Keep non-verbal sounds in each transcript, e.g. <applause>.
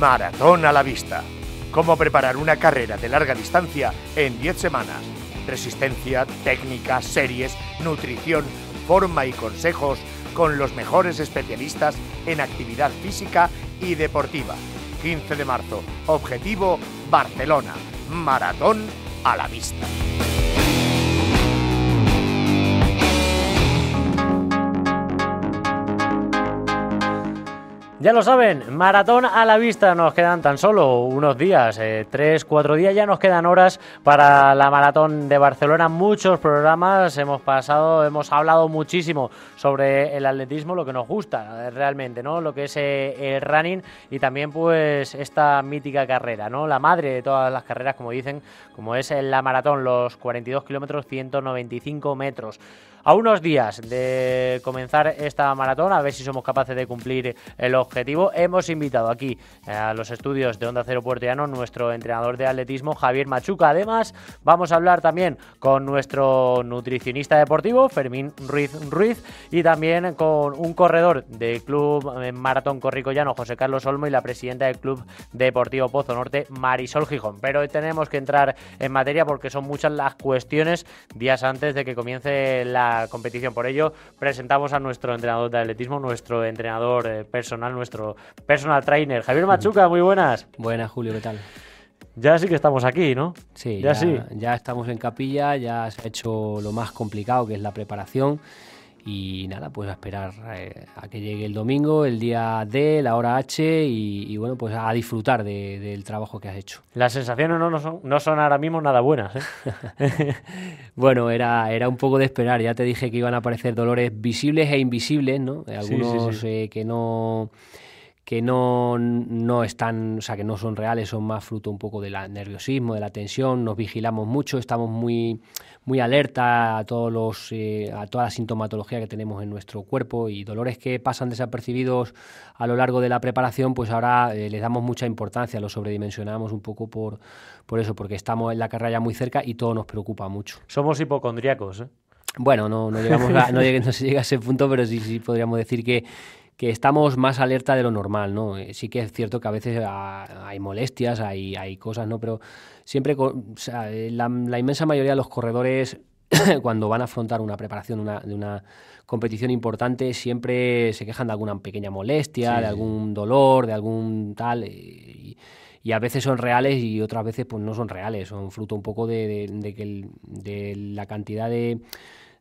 Maratón a la vista. Cómo preparar una carrera de larga distancia en 10 semanas. Resistencia, técnica, series, nutrición, forma y consejos con los mejores especialistas en actividad física y deportiva. 15 de marzo, objetivo Barcelona. Maratón a la vista. Ya lo saben, maratón a la vista, nos quedan tan solo unos días, eh, tres, cuatro días, ya nos quedan horas para la maratón de Barcelona, muchos programas hemos pasado, hemos hablado muchísimo sobre el atletismo, lo que nos gusta eh, realmente, ¿no? Lo que es eh, el running y también pues esta mítica carrera, ¿no? La madre de todas las carreras, como dicen, como es la maratón, los 42 kilómetros, 195 metros a unos días de comenzar esta maratón, a ver si somos capaces de cumplir el objetivo. Hemos invitado aquí eh, a los estudios de Onda Cero Llano, nuestro entrenador de atletismo, Javier Machuca. Además, vamos a hablar también con nuestro nutricionista deportivo, Fermín Ruiz Ruiz, y también con un corredor del Club Maratón Corricollano, José Carlos Olmo, y la presidenta del Club Deportivo Pozo Norte, Marisol Gijón. Pero tenemos que entrar en materia porque son muchas las cuestiones días antes de que comience la competición. Por ello, presentamos a nuestro entrenador de atletismo, nuestro entrenador eh, personal, nuestro personal trainer, Javier Machuca. Muy buenas. Buenas, Julio, ¿qué tal? Ya sí que estamos aquí, ¿no? Sí, ya, sí. ya estamos en capilla, ya se ha hecho lo más complicado que es la preparación. Y nada, pues a esperar eh, a que llegue el domingo, el día D, la hora H y, bueno, pues a disfrutar del trabajo que has hecho. Las sensaciones no, no, son, no son ahora mismo nada buenas. ¿eh? <laughs> bueno, era, era un poco de esperar. Ya te dije que iban a aparecer dolores visibles e invisibles, ¿no? Algunos eh, que no que no, están, o sea, que no son reales, son más fruto un poco del nerviosismo, de la tensión, nos vigilamos mucho, estamos muy muy alerta a, todos los, eh, a toda la sintomatología que tenemos en nuestro cuerpo y dolores que pasan desapercibidos a lo largo de la preparación, pues ahora eh, les damos mucha importancia, lo sobredimensionamos un poco por, por eso, porque estamos en la carrera ya muy cerca y todo nos preocupa mucho. Somos hipocondríacos, ¿eh? Bueno, no, no, llegamos <laughs> a, llega a ese punto, pero sí, sí podríamos decir que, que estamos más alerta de lo normal, ¿no? Eh, sí que es cierto que a veces ah, hay molestias, hay, hay cosas, ¿no? Pero siempre, eh, la, inmensa mayoría de los corredores <coughs> cuando van a afrontar una preparación una, de una competición importante, siempre se quejan de alguna pequeña molestia, de algún dolor, de algún tal. Eh, y, a veces son reales y otras veces pues no son reales. Son fruto un poco de, que de la cantidad de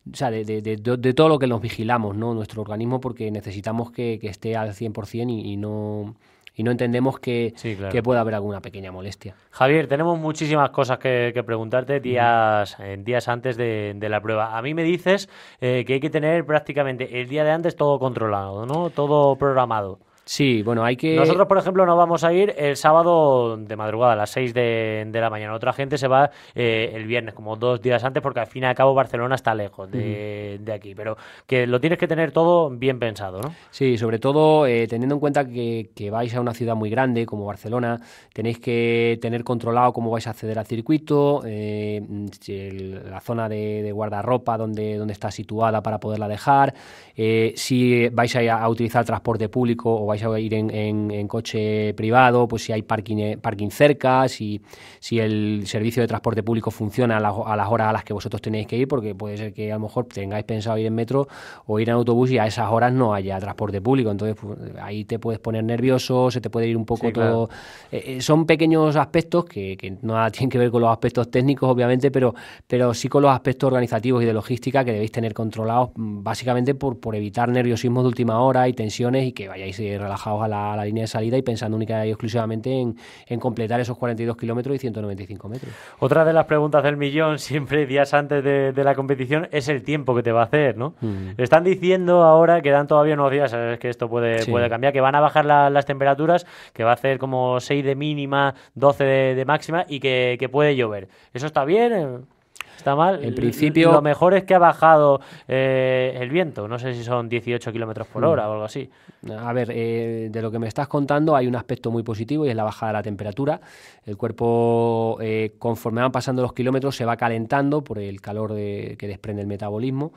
de, todo lo que nos vigilamos, ¿no? Nuestro organismo, porque necesitamos que, esté al 100% y, y no y no entendemos que, pueda haber alguna pequeña molestia. Javier, tenemos muchísimas cosas que, preguntarte días, eh, días antes de, la prueba. A mí me dices eh, que hay que tener prácticamente el día de antes todo controlado, ¿no? Todo programado. Sí, bueno, hay que... Nosotros, por ejemplo, no vamos a ir el sábado de madrugada, a las 6 de, de la mañana. Otra gente se va eh, el viernes, como dos días antes, porque al fin y al cabo Barcelona está lejos de, aquí. Pero que lo tienes que tener todo bien pensado, ¿no? Sí, sobre todo eh, teniendo en cuenta que, vais a una ciudad muy grande como Barcelona, tenéis que tener controlado cómo vais a acceder al circuito, eh, la zona de, guardarropa donde, donde está situada para poderla dejar, si vais a, a utilizar transporte público o vais ir en, coche privado, pues si hay parking, parking cerca, si, si, el servicio de transporte público funciona a, las horas a las que vosotros tenéis que ir, porque puede ser que a lo mejor tengáis pensado ir en metro o ir en autobús y a esas horas no haya transporte público. Entonces pues, ahí te puedes poner nervioso, se te puede ir un poco todo. Eh, eh, son pequeños aspectos que, que <laughs> tienen que ver con los aspectos técnicos, obviamente, pero, pero sí con los aspectos organizativos y de logística que debéis tener controlados, mm, básicamente por, por evitar nerviosismo de última hora y tensiones y que vayáis a ir relajados a la, línea de salida y pensando única y exclusivamente en, completar esos 42 kilómetros y 195 metros. Otra de las preguntas del millón, <laughs> siempre días antes de, la competición, es el tiempo que te va a hacer, ¿no? Mm. Están diciendo ahora que dan todavía unos días, sabes que esto puede, puede cambiar, que van a bajar las temperaturas, que va a hacer como 6 de mínima, 12 de, máxima y que, que puede llover. ¿Eso está bien? está mal. En principio. Lo mejor es que ha bajado eh, el viento. No sé si son 18 kilómetros por hmm. hora o algo así. A ver, eh, de lo que me estás contando hay un aspecto muy positivo y es la bajada de la temperatura. El cuerpo, eh, conforme van pasando los kilómetros, se va calentando por el calor que desprende el metabolismo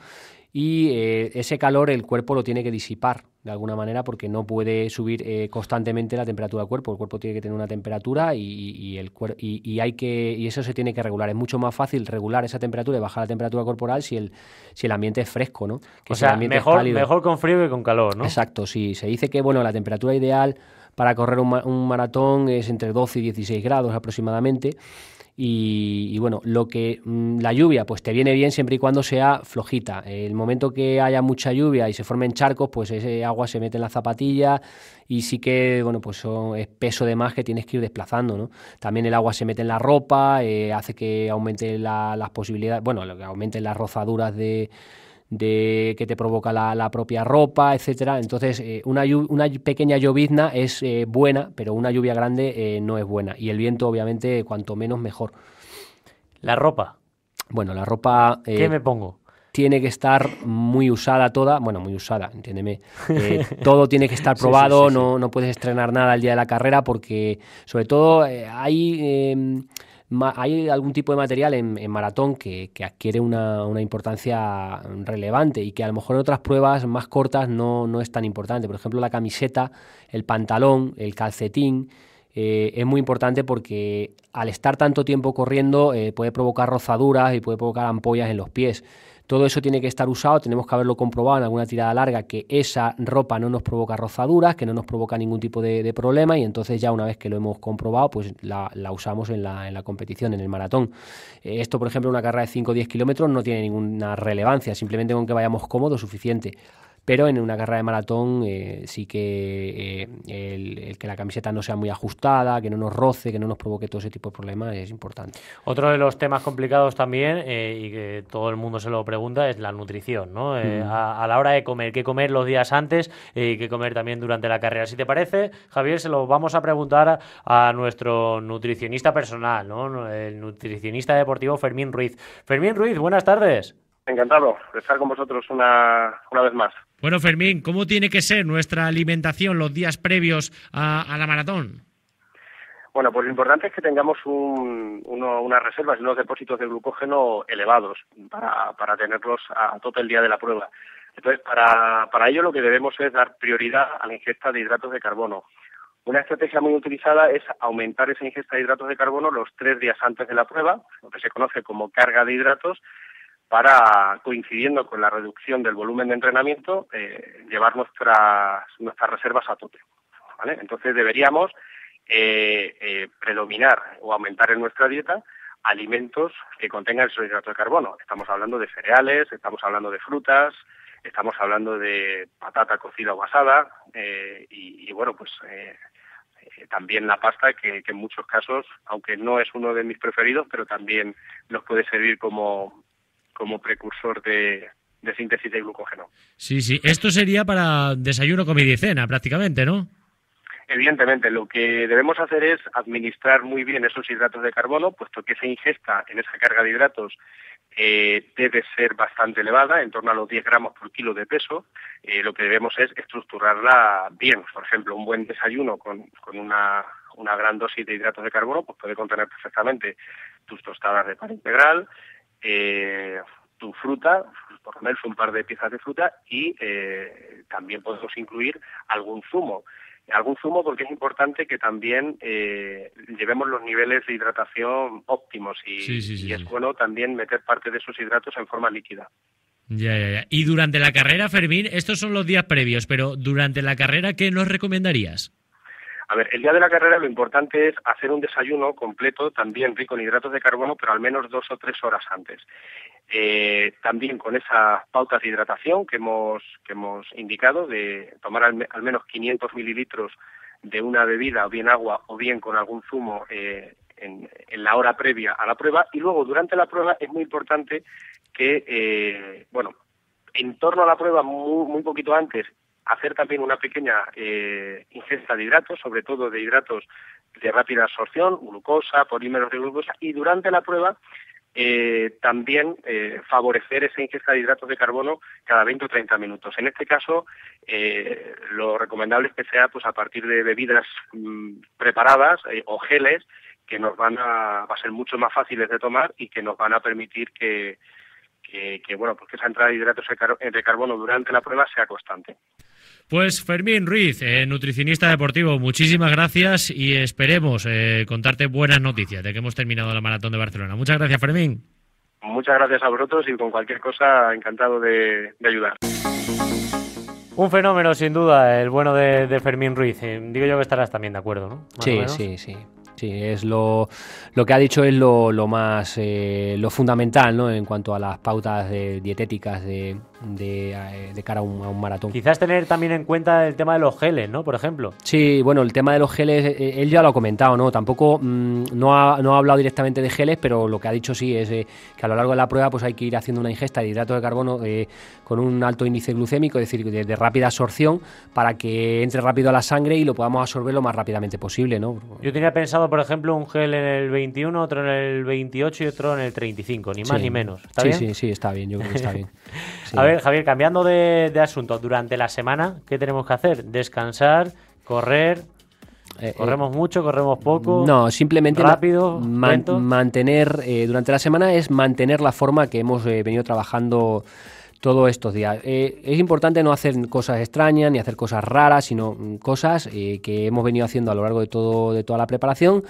y ese calor el cuerpo lo tiene que disipar de alguna manera, porque no puede subir eh, constantemente la temperatura del cuerpo. El cuerpo tiene que tener una temperatura y, el y, hay que y eso se tiene que regular. Es mucho más fácil regular esa temperatura y bajar la temperatura corporal si el, si el ambiente es fresco, ¿no? o sea, mejor, mejor con frío que con calor, ¿no? Exacto, sí. Se dice que, bueno, la temperatura ideal para correr un, un maratón es entre 12 y 16 grados aproximadamente. Y, bueno, lo que mm, la lluvia, pues te viene bien siempre y cuando sea flojita. El momento que haya mucha lluvia y se formen charcos, pues ese agua se mete en la zapatilla y sí que, bueno, pues es peso de más que tienes que ir desplazando, ¿no? También el agua se mete en la ropa, eh, hace que aumente las posibilidades, bueno, lo que aumenten las rozaduras de de que te provoca la, propia ropa, etcétera. Entonces, eh, una, una, pequeña llovizna es eh, buena, pero una lluvia grande eh, no es buena. Y el viento, obviamente, cuanto menos, mejor. La ropa. Bueno, la ropa. ¿Qué me pongo? tiene que estar muy usada toda, bueno, muy usada, entiéndeme. <laughs> todo tiene que estar probado, No, puedes estrenar nada el día de la carrera porque, sobre todo, hay... Em, hay algún tipo de material en, maratón que, adquiere una, importancia relevante y que a lo mejor en otras pruebas más cortas no, es tan importante. Por ejemplo, la camiseta, el pantalón, el calcetín. Eh, es muy importante porque al estar tanto tiempo corriendo eh, puede provocar rozaduras y puede provocar ampollas en los pies. Todo eso tiene que estar usado, tenemos que haberlo comprobado en alguna tirada larga que esa ropa no nos provoca rozaduras, que no nos provoca ningún tipo de, problema y entonces ya una vez que lo hemos comprobado, pues la, usamos en la, competición, en el maratón. Eh, esto, por ejemplo, una carrera de 5 o 10 kilómetros no tiene ninguna relevancia, simplemente con que vayamos cómodos suficiente pero en una carrera de maratón eh, sí que eh, el, que la camiseta no sea muy ajustada, que no nos roce, que no nos provoque todo ese tipo de problemas es importante. Otro de los temas complicados también eh, y que todo el mundo se lo pregunta es la nutrición, ¿no? Mm. A, la hora de comer, qué comer los días antes y qué comer también durante la carrera. Si te parece, Javier, se lo vamos a preguntar a, a nuestro nutricionista personal, ¿no? El nutricionista deportivo Fermín Ruiz. Fermín Ruiz, buenas tardes. Encantado de estar con vosotros una, vez más. Bueno, Fermín, ¿cómo tiene que ser nuestra alimentación los días previos a, la maratón? Bueno, pues lo importante es que tengamos unas reservas y unos depósitos de glucógeno elevados para, para tenerlos a todo el día de la prueba. Entonces, para, para ello lo que debemos es dar prioridad a la ingesta de hidratos de carbono. Una estrategia muy utilizada es aumentar esa ingesta de hidratos de carbono los tres días antes de la prueba, lo que se conoce como carga de hidratos, para, coincidiendo con la reducción del volumen de entrenamiento, eh, llevar nuestras, nuestras reservas a tope. Entonces deberíamos eh, eh, predominar o aumentar en nuestra dieta alimentos que contengan el hidrato de carbono. Estamos hablando de cereales, estamos hablando de frutas, estamos hablando de patata cocida o asada, y, bueno, pues también la pasta, que, que, en muchos casos, aunque no es uno de mis preferidos, pero también nos puede servir como, como precursor de, síntesis de glucógeno. Sí, sí. Esto sería para desayuno, comida y cena, prácticamente, ¿no? Evidentemente, lo que debemos hacer es administrar muy bien esos hidratos de carbono, puesto que esa ingesta en esa carga de hidratos eh, debe ser bastante elevada, en torno a los 10 gramos por kilo de peso. Eh, lo que debemos es estructurarla bien. Por ejemplo, un buen desayuno con, una, gran dosis de hidratos de carbono pues puede contener perfectamente tus tostadas de pan integral, eh, tu fruta, por menos un par de piezas de fruta y eh, también podemos incluir algún zumo. Algún zumo porque es importante que también eh, llevemos los niveles de hidratación óptimos y, es bueno también meter parte de esos hidratos en forma líquida. ya, ya. Y durante la carrera, Fermín, estos son los días previos, pero durante la carrera, ¿qué nos recomendarías? A ver, el día de la carrera lo importante es hacer un desayuno completo, también rico en hidratos de carbono, pero al menos dos o tres horas antes. Eh, también con esas pautas de hidratación que hemos, que hemos indicado, de tomar al, menos 500 mililitros de una bebida, o bien agua, o bien con algún zumo eh, en, la hora previa a la prueba. Y luego, durante la prueba, es muy importante que, eh, bueno, en torno a la prueba, muy, muy poquito antes hacer también una pequeña eh, ingesta de hidratos, sobre todo de hidratos de rápida absorción, glucosa, polímeros de glucosa, y durante la prueba eh, también eh, favorecer esa ingesta de hidratos de carbono cada 20 o 30 minutos. En este caso, eh, lo recomendable es que sea pues, a partir de bebidas mm, preparadas eh, o geles que nos van a, ser mucho más fáciles de tomar y que nos van a permitir que, bueno, pues que esa entrada de hidratos de carbono durante la prueba sea constante. Pues Fermín Ruiz, eh, nutricionista deportivo, muchísimas gracias y esperemos eh, contarte buenas noticias de que hemos terminado la maratón de Barcelona. Muchas gracias, Fermín. Muchas gracias a vosotros y con cualquier cosa encantado de, ayudar. Un fenómeno, sin duda, el bueno de, Fermín Ruiz. Eh, digo yo que estarás también de acuerdo, ¿no? sí, sí, sí. Sí, es lo, lo que ha dicho es lo, más lo fundamental ¿no? en cuanto a las pautas dietéticas de, eh, de, cara a un, maratón. Quizás tener también en cuenta el tema de los geles, ¿no? Por ejemplo. Sí, bueno, el tema de los geles, eh, él ya lo ha comentado, ¿no? Tampoco mm, no, ha, hablado directamente de geles, pero lo que ha dicho sí es eh, que a lo largo de la prueba pues hay que ir haciendo una ingesta de hidratos de carbono con un alto índice glucémico, es decir, de, rápida absorción, para que entre rápido a la sangre y lo podamos absorber lo más rápidamente posible, ¿no? Yo tenía pensado, por ejemplo, un gel en el 21, otro en el 28 y otro en el 35, ni más ni menos. sí, sí, sí, está bien, yo creo que está <laughs> bien. A ver, Javier, cambiando de, de, asunto, durante la semana, ¿qué tenemos que hacer? Descansar, correr. Eh, eh, ¿Corremos mucho? ¿Corremos poco? No, simplemente rápido, mantener eh, durante la semana es mantener la forma que hemos venido trabajando todos estos días. es importante no hacer cosas extrañas ni hacer cosas raras, sino mm, cosas que hemos venido haciendo a lo largo de, todo, de toda la preparación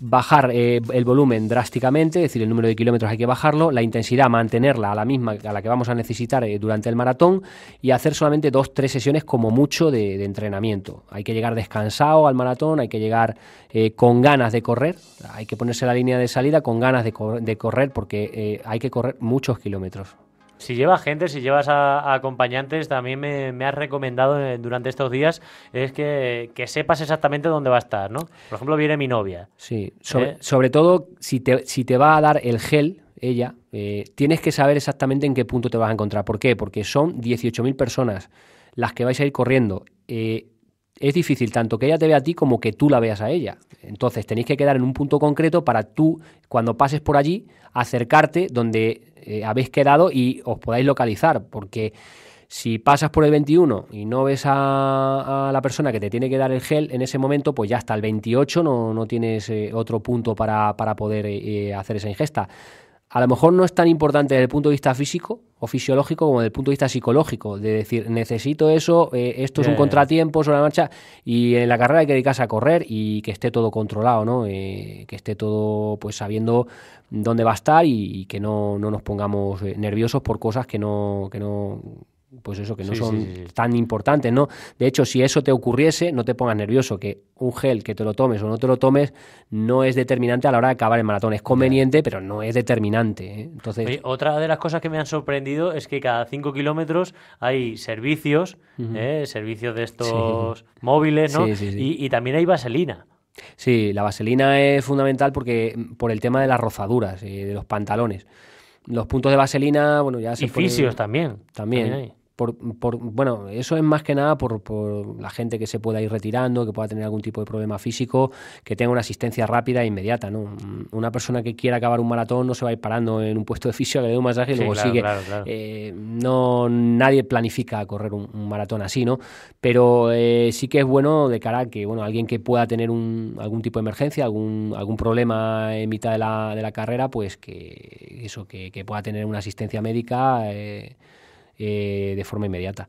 bajar eh, el volumen drásticamente, es decir, el número de kilómetros hay que bajarlo, la intensidad mantenerla a la misma a la que vamos a necesitar eh, durante el maratón y hacer solamente dos, tres sesiones como mucho de, entrenamiento. Hay que llegar descansado al maratón, hay que llegar eh, con ganas de correr, hay que ponerse la línea de salida con ganas de correr porque hay que correr muchos kilómetros. Si llevas gente, si llevas a, acompañantes, también me, has recomendado eh, durante estos días es que, sepas exactamente dónde va a estar, ¿no? Por ejemplo, viene mi novia. Sí, sobre, ¿Eh? todo si te, si te va a dar el gel, ella, eh, tienes que saber exactamente en qué punto te vas a encontrar. ¿Por qué? Porque son 18.000 personas las que vais a ir corriendo es difícil tanto que ella te vea a ti como que tú la veas a ella. Entonces tenéis que quedar en un punto concreto para tú, cuando pases por allí, acercarte donde eh, habéis quedado y os podáis localizar. Porque si pasas por el 21 y no ves a, la persona que te tiene que dar el gel en ese momento, pues ya hasta el 28 no, tienes eh, otro punto para, para poder eh, hacer esa ingesta. A lo mejor no es tan importante desde el punto de vista físico, o fisiológico como desde el punto de vista psicológico, de decir, necesito eso, eh, esto es un contratiempo sobre la marcha, y en la carrera hay que dedicarse a correr y que esté todo controlado, ¿no? Eh, que esté todo pues sabiendo dónde va a estar y, que no, nos pongamos eh, nerviosos por cosas que no, que no pues eso, que no son tan importantes, ¿no? De hecho, si eso te ocurriese, no te pongas nervioso, que un gel que te lo tomes o no te lo tomes no es determinante a la hora de acabar el maratón. Es conveniente, pero no es determinante. ¿eh? Entonces... otra de las cosas que me han sorprendido es que cada 5 kilómetros hay servicios, ¿eh? servicios de estos móviles, ¿no? Y, también hay vaselina. Sí, la vaselina es fundamental porque mm, por el tema de las rozaduras y eh, de los pantalones. Los puntos de vaselina, bueno, ya se y fisios también. También. también hay por, bueno, eso es más que nada por, la gente que se pueda ir retirando, que pueda tener algún tipo de problema físico, que tenga una asistencia rápida e inmediata. ¿no? Una persona que quiera acabar un maratón no se va a ir parando en un puesto de fisio, que le dé un masaje y luego sigue. Eh, no, nadie planifica correr un, maratón así, ¿no? Pero eh, sí que es bueno de cara a que bueno, alguien que pueda tener un, algún tipo de emergencia, algún, algún problema en mitad de la, de la carrera, pues que eso, que, pueda tener una asistencia médica. Eh, eh, de forma inmediata.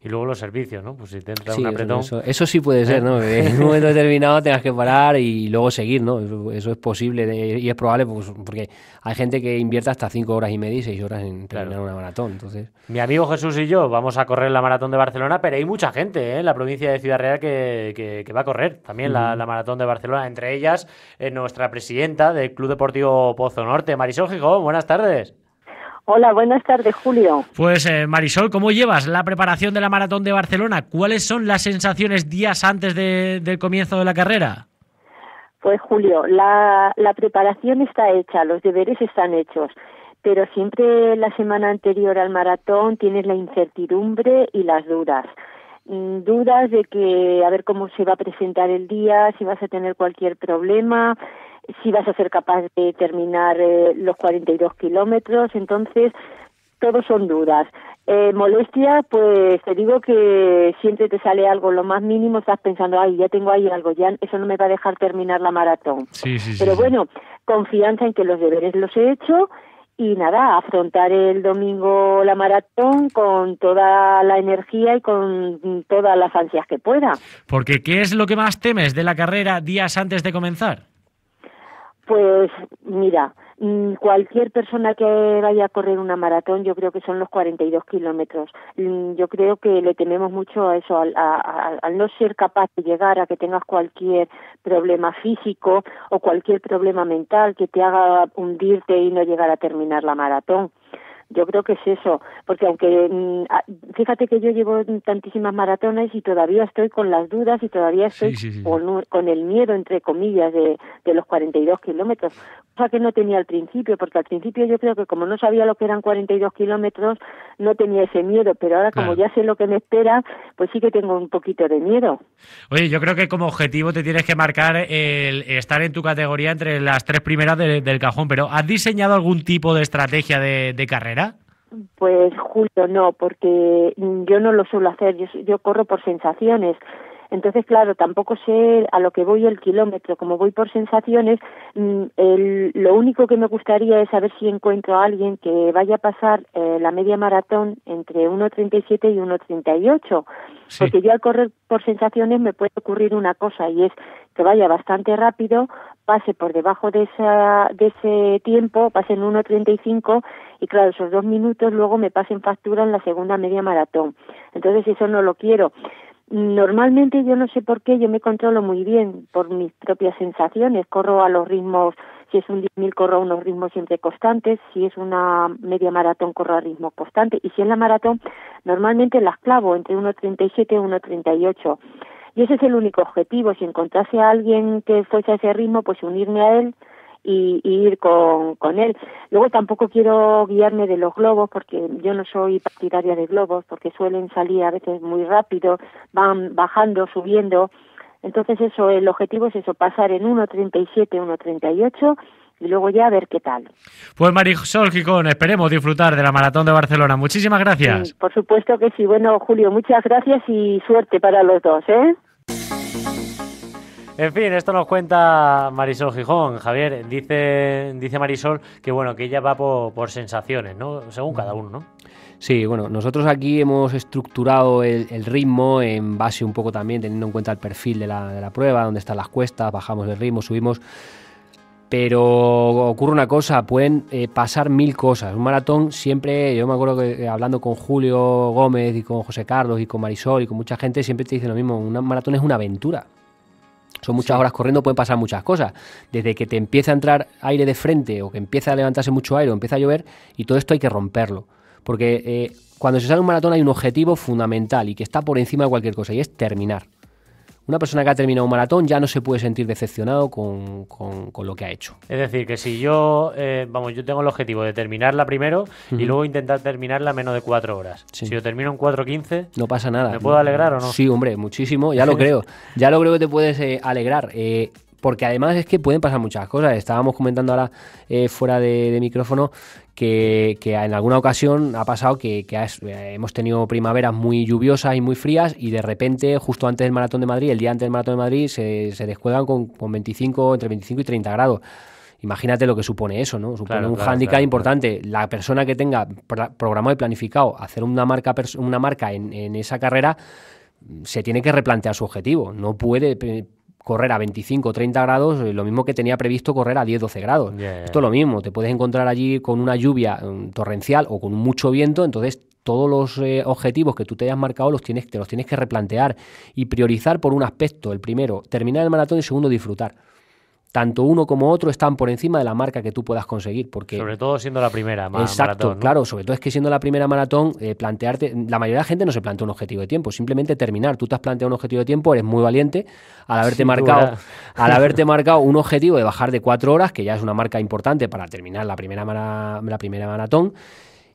Y luego los servicios, ¿no? Pues si un apretón. Eso, sí puede ser, ¿no? <laughs> en un momento determinado tengas que parar y luego seguir, ¿no? Eso, es posible y es probable pues, porque hay gente que invierte hasta 5 horas y media y 6 horas en terminar una maratón. Entonces... Mi amigo Jesús y yo vamos a correr la maratón de Barcelona, pero hay mucha gente en ¿eh? la provincia de Ciudad Real que, va a correr también la, maratón de Barcelona. Entre ellas, eh, nuestra presidenta del Club Deportivo Pozo Norte, Marisol Gijón. Buenas tardes. Hola, buenas tardes, Julio. Pues eh, Marisol, ¿cómo llevas la preparación de la maratón de Barcelona? ¿Cuáles son las sensaciones días antes del comienzo de la carrera? Pues Julio, la, la preparación está hecha, los deberes están hechos, pero siempre la semana anterior al maratón tienes la incertidumbre y las dudas mm, dudas de que a ver cómo se va a presentar el día, si vas a tener cualquier problema, si vas a ser capaz de terminar eh, los 42 kilómetros, entonces todo son dudas. Eh, molestia, pues te digo que siempre te sale algo, lo más mínimo estás pensando, ay, ya tengo ahí algo, ya eso no me va a dejar terminar la maratón. Pero bueno, confianza en que los deberes los he hecho y nada, afrontar el domingo la maratón con toda la energía y con todas las ansias que pueda. Porque, ¿qué es lo que más temes de la carrera días antes de comenzar? Pues mira, mm, cualquier persona que vaya a correr una maratón, yo creo que son los 42 kilómetros. Mm, yo creo que le tememos mucho a eso, al, al, no ser capaz de llegar a que tengas cualquier problema físico o cualquier problema mental que te haga hundirte y no llegar a terminar la maratón. Yo creo que es eso, porque aunque mm, ah, fíjate que yo llevo tantísimas maratones y todavía estoy con las dudas y todavía estoy Con, el miedo, entre comillas, de, de los 42 kilómetros, cosa que no tenía al principio, porque al principio yo creo que como no sabía lo que eran 42 kilómetros, no tenía ese miedo, pero ahora como ya sé lo que me espera, pues sí que tengo un poquito de miedo. Oye, yo creo que como objetivo te tienes que marcar el estar en tu categoría entre las tres primeras del cajón, pero ¿has diseñado algún tipo de estrategia de carrera? Pues Julio, no, porque yo no lo suelo hacer, yo, yo corro por sensaciones. Entonces, claro, tampoco sé a lo que voy el kilómetro, como voy por sensaciones, mm, el, lo único que me gustaría es saber si encuentro a alguien que vaya a pasar eh, la media maratón entre 1.37 y 1.38, porque yo al correr por sensaciones me puede ocurrir una cosa y es que vaya bastante rápido, pase por debajo de, esa, de ese tiempo, pase en 1.35 y claro, esos dos minutos luego me pasen factura en la segunda media maratón. Entonces eso no lo quiero. Normalmente yo no sé por qué, yo me controlo muy bien por mis propias sensaciones, corro a los ritmos, si es un 10.000 corro a unos ritmos siempre constantes, si es una media maratón corro a ritmo constante y si es la maratón normalmente las clavo entre 1.37 y 1.38 y ese es el único objetivo, si encontrase a alguien que fuese a ese ritmo, pues unirme a él y, ir con, con, él. Luego tampoco quiero guiarme de los globos porque yo no soy partidaria de globos porque suelen salir a veces muy rápido, van bajando, subiendo. Entonces eso, el objetivo es eso, pasar en 1.37, 1.38 y luego ya ver qué tal. Pues Marisol Gicón, esperemos disfrutar de la Maratón de Barcelona. Muchísimas gracias. por supuesto que sí. Bueno, Julio, muchas gracias y suerte para los dos, ¿eh? En fin, esto nos cuenta Marisol Gijón. Javier, dice, dice Marisol que bueno, que ella va por, sensaciones, ¿no? Según cada uno, ¿no? Sí, bueno, nosotros aquí hemos estructurado el, ritmo en base un poco también, teniendo en cuenta el perfil de la, prueba, dónde están las cuestas, bajamos el ritmo, subimos. Pero ocurre una cosa, pueden eh, pasar mil cosas. Un maratón siempre, yo me acuerdo que eh, hablando con Julio Gómez y con José Carlos y con Marisol y con mucha gente, siempre te dicen lo mismo, un maratón es una aventura. Son muchas horas corriendo, pueden pasar muchas cosas. Desde que te empieza a entrar aire de frente o que empieza a levantarse mucho aire o empieza a llover, y todo esto hay que romperlo. Porque eh, cuando se sale un maratón hay un objetivo fundamental y que está por encima de cualquier cosa, y es terminar una persona que ha terminado un maratón ya no se puede sentir decepcionado con, lo que ha hecho. Es decir, que si yo, eh, vamos, yo tengo el objetivo de terminarla primero y luego intentar terminarla menos de cuatro horas. Si yo termino en 4.15... No pasa nada. ¿Me puedo alegrar o no? Sí, hombre, muchísimo, ya lo <laughs> creo. Ya lo creo que te puedes eh, alegrar. Eh, porque además es que pueden pasar muchas cosas. Estábamos comentando ahora fuera de micrófono que, en alguna ocasión ha pasado que, eh, hemos tenido primaveras muy lluviosas y muy frías y de repente, justo antes del Maratón de Madrid, el día antes del Maratón de Madrid, se, se descuelgan con, 25, entre 25 y 30 grados imagínate lo que supone eso, ¿no? Supone un handicap hándicap importante. La persona que tenga programado y planificado hacer una marca, una marca en, en, esa carrera se tiene que replantear su objetivo. No puede correr a 25 o 30 grados, eh, lo mismo que tenía previsto correr a 10-12 grados. Esto es lo mismo, te puedes encontrar allí con una lluvia mm, torrencial o con mucho viento, entonces todos los eh, objetivos que tú te hayas marcado los tienes, te los tienes que replantear y priorizar por un aspecto. El primero, terminar el maratón y el segundo, disfrutar tanto uno como otro están por encima de la marca que tú puedas conseguir. Porque, sobre todo siendo la primera maratón. Exacto, claro, sobre todo es que siendo la primera maratón, eh, plantearte, la mayoría de la gente no se plantea un objetivo de tiempo, simplemente terminar. Tú te has planteado un objetivo de tiempo, eres muy valiente al haberte, marcado, <laughs> al haberte <laughs> marcado un objetivo de bajar de cuatro horas, que ya es una marca importante para terminar la primera, la primera maratón.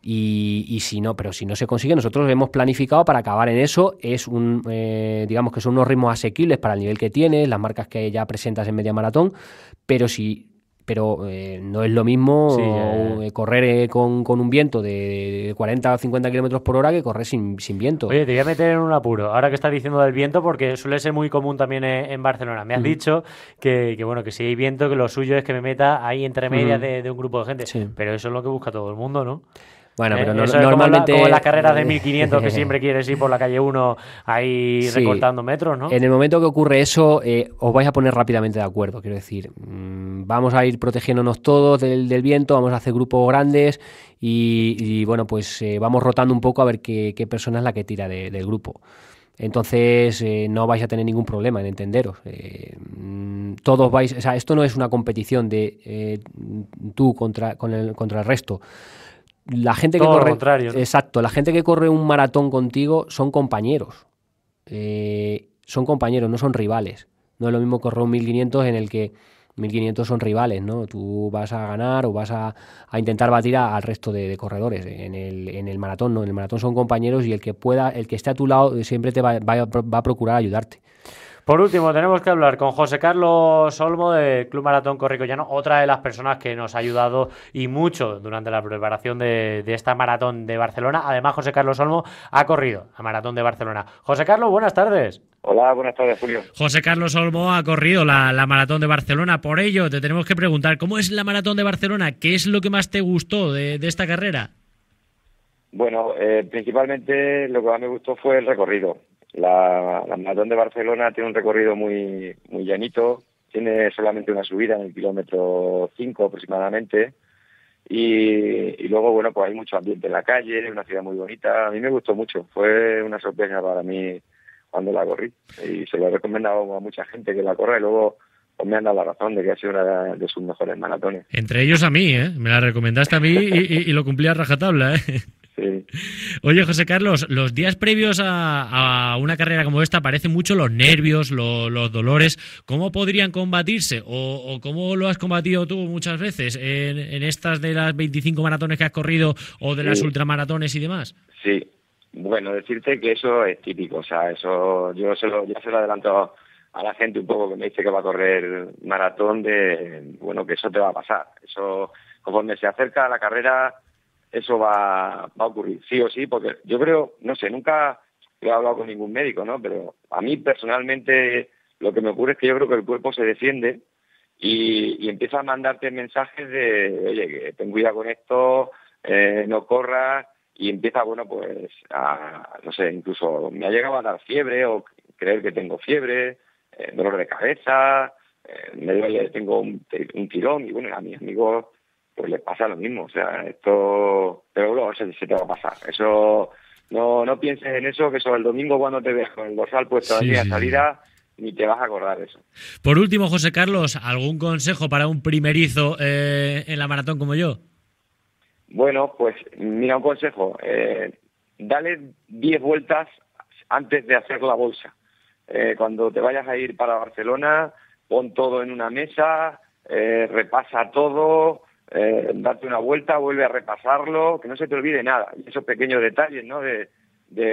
Y, si no, pero si no se consigue, nosotros hemos planificado para acabar en eso. Es un, eh, digamos que son unos ritmos asequibles para el nivel que tienes, las marcas que ya presentas en media maratón, pero si pero eh, no es lo mismo eh, correr con, un viento de 40 o 50 kilómetros por hora que correr sin, viento. Oye, te voy a meter en un apuro, ahora que estás diciendo del viento, porque suele ser muy común también en, Barcelona. Me has dicho que, bueno, que si hay viento, que lo suyo es que me meta ahí entre medias de, un grupo de gente. Pero eso es lo que busca todo el mundo, ¿no? Bueno, pero eh, normalmente. Como, la, carrera de 1500 que <laughs> siempre quieres ir por la calle 1 ahí recortando metros, ¿no? En el momento que ocurre eso, eh, os vais a poner rápidamente de acuerdo. Quiero decir, mm, vamos a ir protegiéndonos todos del, viento, vamos a hacer grupos grandes y, bueno, pues eh, vamos rotando un poco a ver qué, persona es la que tira del grupo. Entonces no vais a tener ningún problema en entenderos. Mm, todos vais, o sea, esto no es una competición de tú contra, el, contra el resto la gente que corre. Exacto, la gente que corre un maratón contigo son compañeros. Eh, son compañeros, no son rivales. No es lo mismo correr un 1500 en el que 1500 son rivales, ¿no? Tú vas a ganar o vas a, a intentar batir al resto de, corredores en el, en el, maratón, ¿no? En el maratón son compañeros y el que pueda, el que esté a tu lado siempre te va, va a procurar ayudarte. Por último, tenemos que hablar con José Carlos Olmo de Club Maratón Corricollano, otra de las personas que nos ha ayudado y mucho durante la preparación de, esta maratón de Barcelona. Además, José Carlos Olmo ha corrido la Maratón de Barcelona. José Carlos, buenas tardes. Hola, buenas tardes, Julio. José Carlos Olmo ha corrido la, Maratón de Barcelona. Por ello, te tenemos que preguntar, ¿cómo es la Maratón de Barcelona? ¿Qué es lo que más te gustó de, esta carrera? Bueno, eh, principalmente lo que más me gustó fue el recorrido. La, la maratón de Barcelona tiene un recorrido muy, muy llanito, tiene solamente una subida en el kilómetro 5 aproximadamente. Y, luego, bueno, pues hay mucho ambiente en la calle, una ciudad muy bonita. A mí me gustó mucho, fue una sorpresa para mí cuando la corrí. Y se lo he recomendado a mucha gente que la corra y luego pues me han dado la razón de que ha sido una de sus mejores maratones. Entre ellos a mí, ¿eh? Me la recomendaste a mí y, y, lo cumplí a rajatabla, ¿eh? Oye, José Carlos, los días previos a, una carrera como esta aparecen mucho los nervios, los dolores. ¿Cómo podrían combatirse? ¿O, cómo lo has combatido tú muchas veces en, estas de las 25 maratones que has corrido o de las ultramaratones y demás? Sí, bueno, decirte que eso es típico. O sea, eso yo se lo, adelanto a la gente un poco que me dice que va a correr maratón de, bueno, que eso te va a pasar. Eso, conforme se acerca a la carrera eso va, va a ocurrir, sí o sí, porque yo creo, no sé, nunca he hablado con ningún médico, ¿no? Pero a mí personalmente lo que me ocurre es que yo creo que el cuerpo se defiende y, empieza a mandarte mensajes de, oye, que ten cuidado con esto, eh, no corras, y empieza, bueno, pues, a, no sé, incluso me ha llegado a dar fiebre o creer que tengo fiebre, eh, dolor de cabeza, eh, me digo, oye, tengo un, un, tirón, y bueno, a mis amigos pues les pasa lo mismo. O sea, esto, pero luego se, te va a pasar. Eso, no, no pienses en eso, que sobre el domingo cuando te dejo con el dorsal puesto sí, a salida, ni te vas a acordar de eso. Por último, José Carlos, ¿algún consejo para un primerizo eh, en la maratón como yo? Bueno, pues mira, un consejo. Eh, dale 10 vueltas antes de hacer la bolsa. Eh, cuando te vayas a ir para Barcelona, pon todo en una mesa, repasa todo, eh, date una vuelta, vuelve a repasarlo, que no se te olvide nada. Esos pequeños detalles, ¿no? De,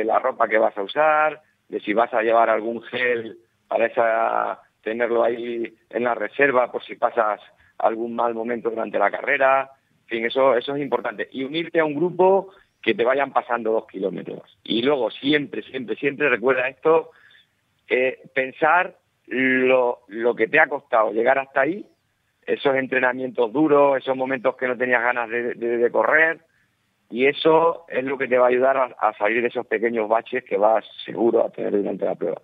la ropa que vas a usar, de si vas a llevar algún gel para esa, tenerlo ahí en la reserva por si pasas algún mal momento durante la carrera. En fin, eso, eso es importante. Y unirte a un grupo que te vayan pasando dos kilómetros. Y luego, siempre, siempre, siempre, recuerda esto, eh, pensar lo, lo que te ha costado llegar hasta ahí esos entrenamientos duros, esos momentos que no tenías ganas de, correr, y eso es lo que te va a ayudar a, salir de esos pequeños baches que vas seguro a tener durante la prueba.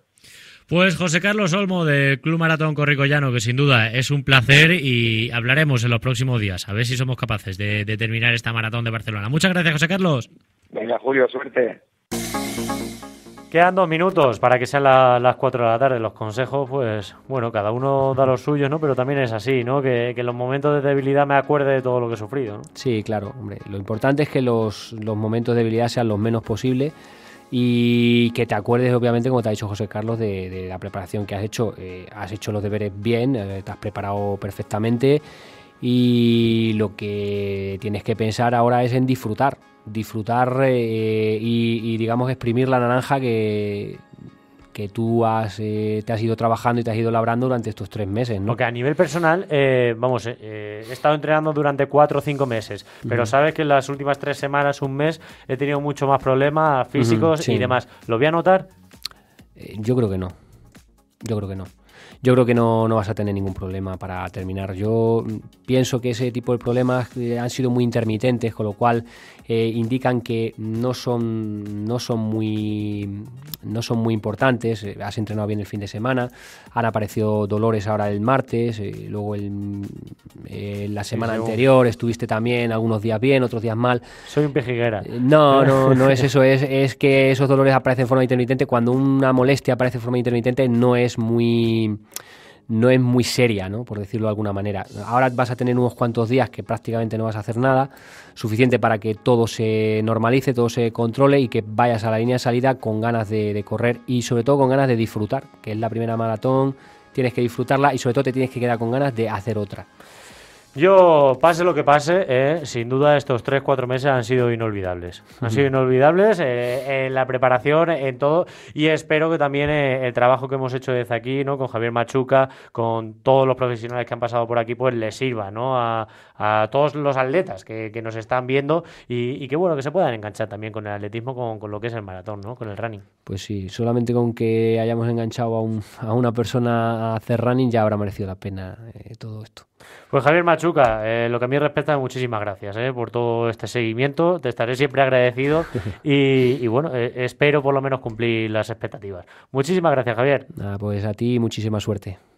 Pues José Carlos Olmo del Club Maratón Corricollano, que sin duda es un placer y hablaremos en los próximos días, a ver si somos capaces de terminar esta maratón de Barcelona. Muchas gracias, José Carlos. Venga, Julio, suerte. Quedan dos minutos para que sean las cuatro de la tarde. Los consejos, pues bueno, cada uno da los suyos, ¿no? Pero también es así, ¿no? Que, en los momentos de debilidad me acuerde de todo lo que he sufrido. ¿no? Sí, claro, hombre. Lo importante es que los, los momentos de debilidad sean los menos posibles y que te acuerdes, obviamente, como te ha dicho José Carlos, de, la preparación que has hecho. Eh, has hecho los deberes bien, eh, te has preparado perfectamente y lo que tienes que pensar ahora es en disfrutar disfrutar eh, y, digamos, exprimir la naranja que, que tú has, eh, te has ido trabajando y te has ido labrando durante estos tres meses. ¿no? Porque a nivel personal, eh, vamos, he estado entrenando durante cuatro o cinco meses, pero sabes que en las últimas tres semanas, un mes, he tenido mucho más problemas físicos y demás. ¿Lo voy a notar? yo creo que no. Yo creo que no yo creo que no, vas a tener ningún problema para terminar. Yo pienso que ese tipo de problemas eh, han sido muy intermitentes, con lo cual eh, indican que no son, no, son muy, no son muy importantes. Eh, has entrenado bien el fin de semana, han aparecido dolores ahora el martes, luego la semana anterior estuviste también algunos días bien, otros días mal. Soy un pejiguera. No, no, no es eso, es, es que esos dolores aparecen de forma intermitente. Cuando una molestia aparece de forma intermitente no es muy no es muy seria, ¿no? por decirlo de alguna manera. Ahora vas a tener unos cuantos días que prácticamente no vas a hacer nada, suficiente para que todo se normalice, todo se controle y que vayas a la línea de salida con ganas de correr y sobre todo con ganas de disfrutar, que es la primera maratón, tienes que disfrutarla y sobre todo te tienes que quedar con ganas de hacer otra. Yo, pase lo que pase, eh, sin duda estos tres cuatro meses han sido inolvidables. Han sido inolvidables eh, en la preparación, en todo. Y espero que también eh, el trabajo que hemos hecho desde aquí, ¿no? Con Javier Machuca, con todos los profesionales que han pasado por aquí, pues les sirva, ¿no? A, a todos los atletas que, nos están viendo y, que bueno, que se puedan enganchar también con el atletismo, con, lo que es el maratón, Con el running. Pues sí, solamente con que hayamos enganchado a, un, a una persona a hacer running ya habrá merecido la pena eh, todo esto. Pues Javier Machuca, eh, lo que a mí respecta, muchísimas gracias eh, por todo este seguimiento. Te estaré siempre agradecido <laughs> y, bueno, espero por lo menos cumplir las expectativas. Muchísimas gracias, Javier. pues a ti muchísima suerte.